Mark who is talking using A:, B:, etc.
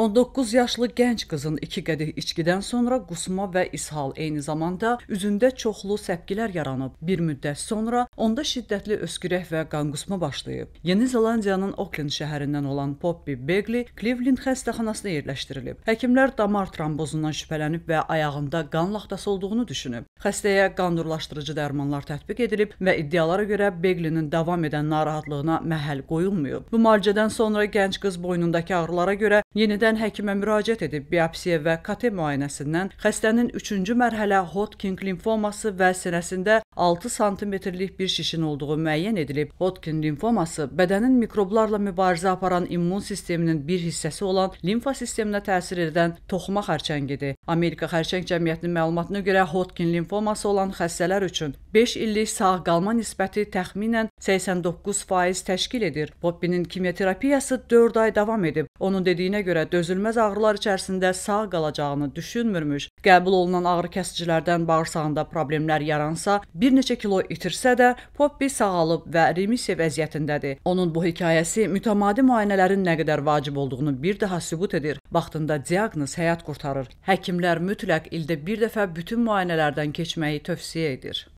A: 19 yaşlı gənc qızın 2 qədeh içkidən sonra qusma və ishal, eyni zamanda üzündə çoxlu səpkilər yaranıb. Bir müddət sonra onda şiddətli öskürək və qanqusma başlayıb. Yeni Zelandiyanın Auckland şəhərindən olan Poppy Begley Cleveland xəstəxanasına yerləşdirilib. Həkimlər damar trombozundan şübhələnib və ayağında qan laxtası olduğunu düşünüb. Xəstəyə qandurlaşdırıcı dərmanlar tətbiq edilib və iddialara görə Begleynin davam edən narahatlığına məhəl qoyulmayıb. Bu müalicədən sonra gənc qız boynundakı ağrılara görə Yenidən həkimə müraciət edib biopsiya və KT müayinəsindən xəstənin 3-cü mərhələ Hodgkin limfoması və sinəsində 6 sm-lik bir şişin olduğu müəyyən edilib. Hodgkin limfoması bədənin mikroblarla mübarizə aparan immun sisteminin bir hissəsi olan limfa sisteminə təsir edən toxuma xərçəngidir. Amerika Xərçəng Cəmiyyətinin məlumatına görə Hodgkin limfoması olan xəstələr üçün 5 illik sağ qalma nisbəti təxminən 89% təşkil edir. Poppinin kimyoterapiyası 4 ay davam edib. Onun dediyinə görə dözülməz ağrılar içərisində sağ qalacağını düşünmürmüş. Qəbul olunan ağrı kəsicilərdən bağırsağında problemlər yaransa, bir neçə kilo itirsə də Poppi sağalıb və remisiya vəziyyətindədir. Onun bu hekayəsi mütəmadi müayinələrin nə qədər vacib olduğunu bir daha sübut edir. Vaxtında diaqnoz həyat qurtarır. Həkimlər mütləq ildə bir dəfə bütün müayinələrdən keçməyi tövsiyə edir.